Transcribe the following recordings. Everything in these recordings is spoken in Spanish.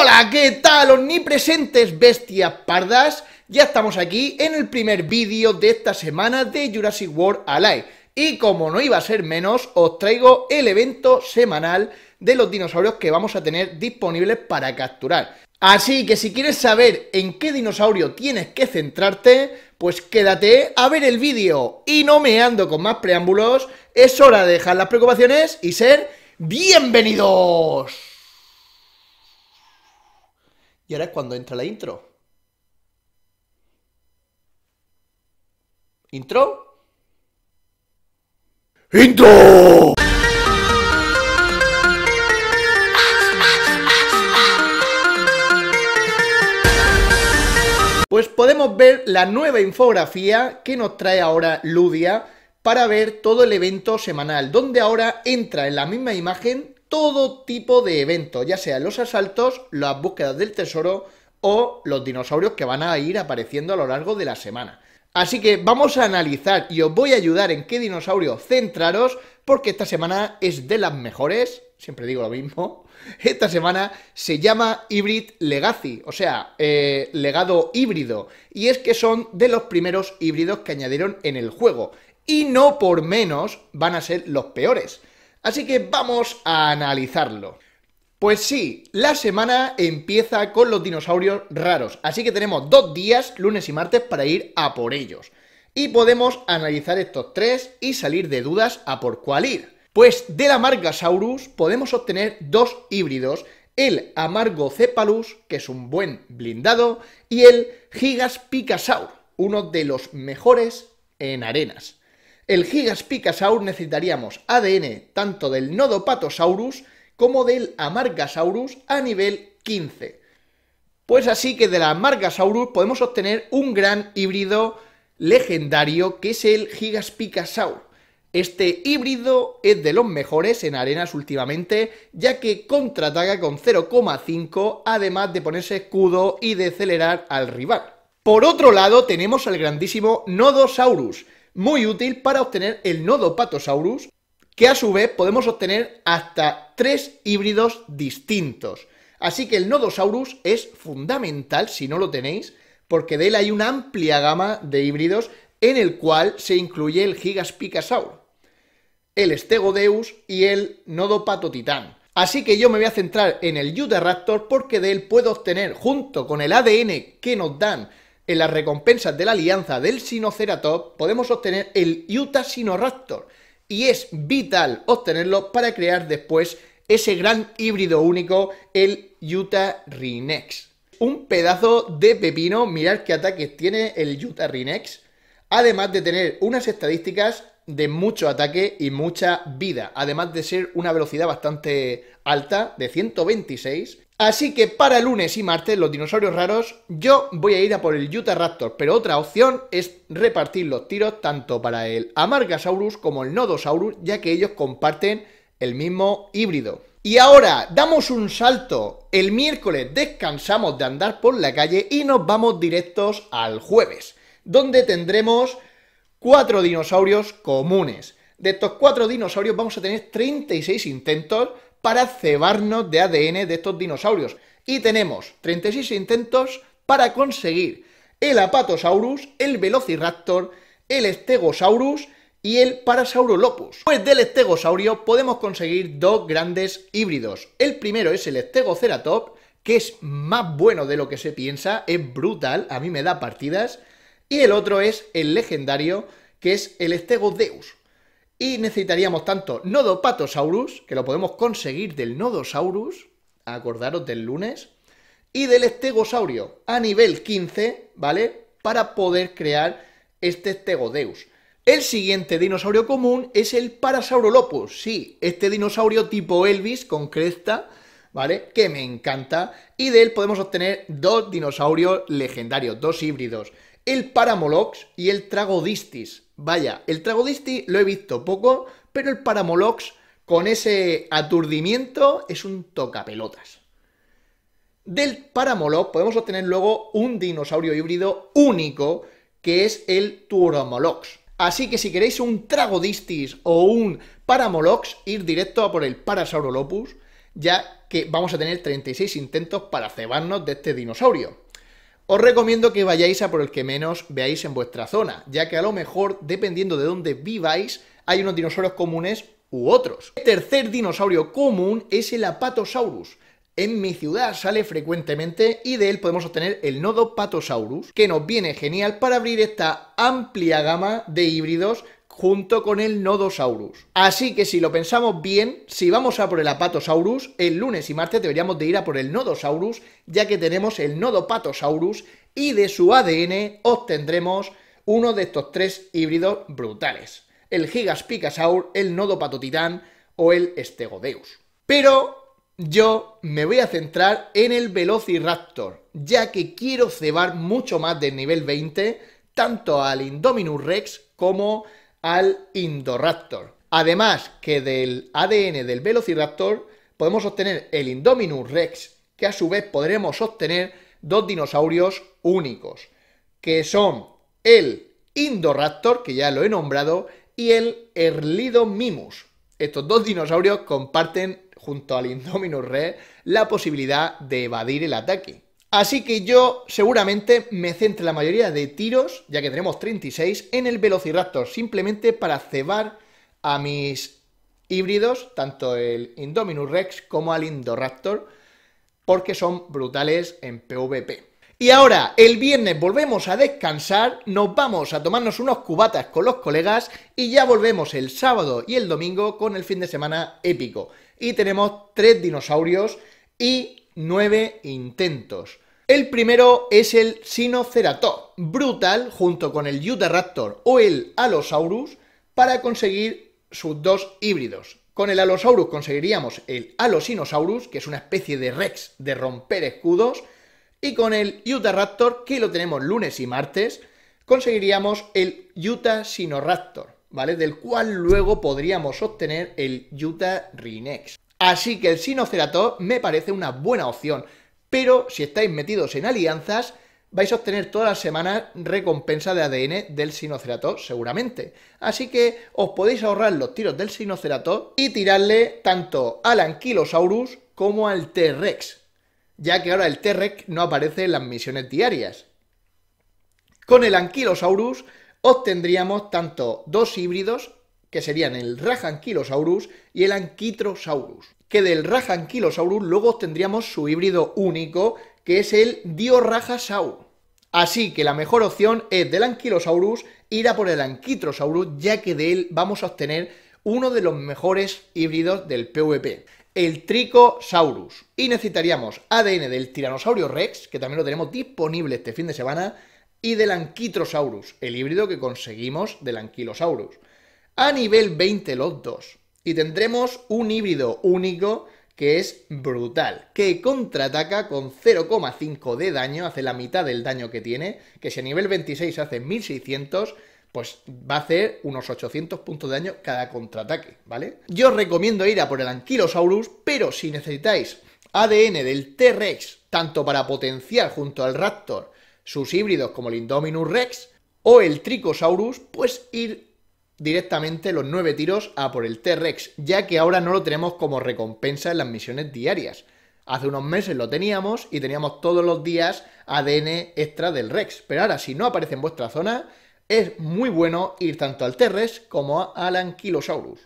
Hola, ¿qué tal omnipresentes bestias pardas? Ya estamos aquí en el primer vídeo de esta semana de Jurassic World Alive. Y como no iba a ser menos, os traigo el evento semanal de los dinosaurios que vamos a tener disponibles para capturar. Así que si quieres saber en qué dinosaurio tienes que centrarte, pues quédate a ver el vídeo. Y no me ando con más preámbulos, es hora de dejar las preocupaciones y ser bienvenidos. Y ahora es cuando entra la intro. ¿Intro? ¡Intro! Pues podemos ver la nueva infografía que nos trae ahora Ludia para ver todo el evento semanal, donde ahora entra en la misma imagen todo tipo de eventos, ya sean los asaltos, las búsquedas del tesoro o los dinosaurios que van a ir apareciendo a lo largo de la semana. Así que vamos a analizar y os voy a ayudar en qué dinosaurio centraros porque esta semana es de las mejores, siempre digo lo mismo, esta semana se llama Hybrid Legacy, o sea, eh, legado híbrido, y es que son de los primeros híbridos que añadieron en el juego, y no por menos van a ser los peores. Así que vamos a analizarlo. Pues sí, la semana empieza con los dinosaurios raros, así que tenemos dos días, lunes y martes, para ir a por ellos. Y podemos analizar estos tres y salir de dudas a por cuál ir. Pues de la marca podemos obtener dos híbridos, el Amargo Cepalus, que es un buen blindado, y el Gigas Picasaur, uno de los mejores en arenas el Gigaspicasaur necesitaríamos ADN tanto del Nodopatosaurus como del Amargasaurus a nivel 15. Pues así que de la Amargasaurus podemos obtener un gran híbrido legendario que es el Gigaspicasaur. Este híbrido es de los mejores en arenas últimamente, ya que contraataca con 0,5, además de ponerse escudo y de acelerar al rival. Por otro lado tenemos al grandísimo Nodosaurus, muy útil para obtener el nodo Patosaurus, que a su vez podemos obtener hasta tres híbridos distintos. Así que el Nodosaurus es fundamental si no lo tenéis, porque de él hay una amplia gama de híbridos en el cual se incluye el Gigaspicasaur, el Stegodeus y el Nodopato Titán. Así que yo me voy a centrar en el Raptor porque de él puedo obtener, junto con el ADN que nos dan en las recompensas de la alianza del Sinoceratop podemos obtener el Utah Sinoraptor y es vital obtenerlo para crear después ese gran híbrido único, el Utah Rinex. Un pedazo de pepino, mirad qué ataques tiene el Utah Rinex, además de tener unas estadísticas de mucho ataque y mucha vida, además de ser una velocidad bastante alta, de 126, Así que para lunes y martes, los dinosaurios raros, yo voy a ir a por el Utah Raptor, pero otra opción es repartir los tiros tanto para el Amargasaurus como el Nodosaurus, ya que ellos comparten el mismo híbrido. Y ahora damos un salto, el miércoles descansamos de andar por la calle y nos vamos directos al jueves, donde tendremos cuatro dinosaurios comunes. De estos cuatro dinosaurios vamos a tener 36 intentos, para cebarnos de ADN de estos dinosaurios. Y tenemos 36 intentos para conseguir el Apatosaurus, el Velociraptor, el Stegosaurus y el Parasaurolopus. Pues del estegosaurio podemos conseguir dos grandes híbridos. El primero es el Stegoceratop, que es más bueno de lo que se piensa, es brutal, a mí me da partidas. Y el otro es el legendario, que es el Stegodeus. Y necesitaríamos tanto patosaurus, que lo podemos conseguir del Nodosaurus, acordaros del lunes, y del Estegosaurio a nivel 15, ¿vale? Para poder crear este estegodeus. El siguiente dinosaurio común es el Parasaurolopus, sí, este dinosaurio tipo Elvis con cresta, ¿vale? Que me encanta, y de él podemos obtener dos dinosaurios legendarios, dos híbridos el Paramolox y el Tragodistis. Vaya, el Tragodistis lo he visto poco, pero el Paramolox con ese aturdimiento es un tocapelotas. Del Paramolox podemos obtener luego un dinosaurio híbrido único que es el Turomolox. Así que si queréis un Tragodistis o un Paramolox, ir directo a por el Parasaurolopus, ya que vamos a tener 36 intentos para cebarnos de este dinosaurio. Os recomiendo que vayáis a por el que menos veáis en vuestra zona, ya que a lo mejor, dependiendo de dónde viváis, hay unos dinosaurios comunes u otros. El tercer dinosaurio común es el Apatosaurus. En mi ciudad sale frecuentemente y de él podemos obtener el nodo Patosaurus, que nos viene genial para abrir esta amplia gama de híbridos junto con el Nodosaurus. Así que si lo pensamos bien, si vamos a por el Apatosaurus, el lunes y martes deberíamos de ir a por el Nodosaurus, ya que tenemos el Nodopatosaurus y de su ADN obtendremos uno de estos tres híbridos brutales. El Gigaspicasaur, el Nodopatotitán o el Stegodeus. Pero yo me voy a centrar en el Velociraptor, ya que quiero cebar mucho más del nivel 20, tanto al Indominus Rex como al Indoraptor. Además que del ADN del Velociraptor podemos obtener el Indominus Rex, que a su vez podremos obtener dos dinosaurios únicos, que son el Indoraptor, que ya lo he nombrado, y el mimus Estos dos dinosaurios comparten, junto al Indominus Rex, la posibilidad de evadir el ataque. Así que yo seguramente me centre la mayoría de tiros, ya que tenemos 36, en el Velociraptor, simplemente para cebar a mis híbridos, tanto el Indominus Rex como al Indoraptor, porque son brutales en PvP. Y ahora, el viernes volvemos a descansar, nos vamos a tomarnos unos cubatas con los colegas y ya volvemos el sábado y el domingo con el fin de semana épico. Y tenemos tres dinosaurios y nueve intentos. El primero es el Sinoceratop, brutal junto con el Utahraptor o el Allosaurus para conseguir sus dos híbridos. Con el Allosaurus conseguiríamos el Allosinosaurus, que es una especie de Rex de romper escudos, y con el Utahraptor, que lo tenemos lunes y martes, conseguiríamos el Utah Sinoraptor, ¿vale? Del cual luego podríamos obtener el Utah Rinex. Así que el Sinoceratops me parece una buena opción, pero si estáis metidos en alianzas, vais a obtener todas las semanas recompensa de ADN del Sinoceratops seguramente. Así que os podéis ahorrar los tiros del Sinoceratops y tirarle tanto al Ankylosaurus como al T-Rex, ya que ahora el T-Rex no aparece en las misiones diarias. Con el Ankylosaurus obtendríamos tanto dos híbridos que serían el Rajanquilosaurus y el Anquitrosaurus. Que del Rajanquilosaurus luego obtendríamos su híbrido único, que es el Sau. Así que la mejor opción es del Anquilosaurus ir a por el Anquitrosaurus, ya que de él vamos a obtener uno de los mejores híbridos del PvP, el Tricosaurus. Y necesitaríamos ADN del Tiranosaurio Rex, que también lo tenemos disponible este fin de semana, y del Anquitrosaurus, el híbrido que conseguimos del Anquilosaurus a nivel 20 los dos. Y tendremos un híbrido único que es brutal, que contraataca con 0,5 de daño, hace la mitad del daño que tiene, que si a nivel 26 hace 1600, pues va a hacer unos 800 puntos de daño cada contraataque, ¿vale? Yo os recomiendo ir a por el Ankylosaurus, pero si necesitáis ADN del T-Rex, tanto para potenciar junto al Raptor sus híbridos como el Indominus Rex, o el Tricosaurus, pues ir directamente los nueve tiros a por el T-Rex, ya que ahora no lo tenemos como recompensa en las misiones diarias. Hace unos meses lo teníamos y teníamos todos los días ADN extra del Rex, pero ahora si no aparece en vuestra zona, es muy bueno ir tanto al T-Rex como al Ankylosaurus.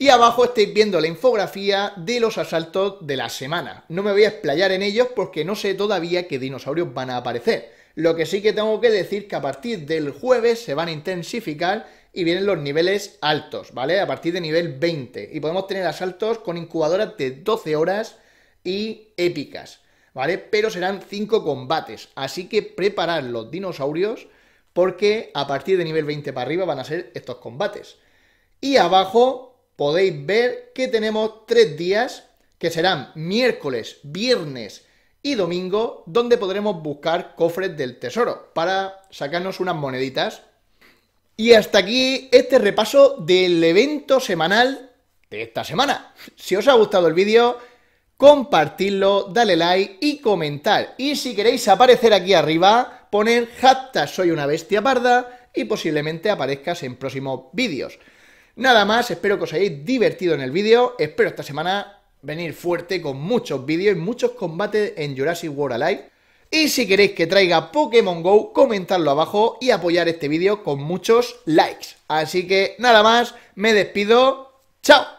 Y abajo estáis viendo la infografía de los asaltos de la semana. No me voy a explayar en ellos porque no sé todavía qué dinosaurios van a aparecer. Lo que sí que tengo que decir que a partir del jueves se van a intensificar y vienen los niveles altos, ¿vale? A partir de nivel 20. Y podemos tener asaltos con incubadoras de 12 horas y épicas, ¿vale? Pero serán 5 combates. Así que preparad los dinosaurios porque a partir de nivel 20 para arriba van a ser estos combates. Y abajo podéis ver que tenemos 3 días que serán miércoles, viernes y domingo, donde podremos buscar cofres del tesoro para sacarnos unas moneditas y hasta aquí este repaso del evento semanal de esta semana. Si os ha gustado el vídeo, compartidlo, dale like y comentar. Y si queréis aparecer aquí arriba, poner hashtag soy una bestia parda y posiblemente aparezcas en próximos vídeos. Nada más, espero que os hayáis divertido en el vídeo, espero esta semana venir fuerte con muchos vídeos y muchos combates en Jurassic World Alive. Y si queréis que traiga Pokémon GO, comentadlo abajo y apoyar este vídeo con muchos likes. Así que nada más, me despido, ¡chao!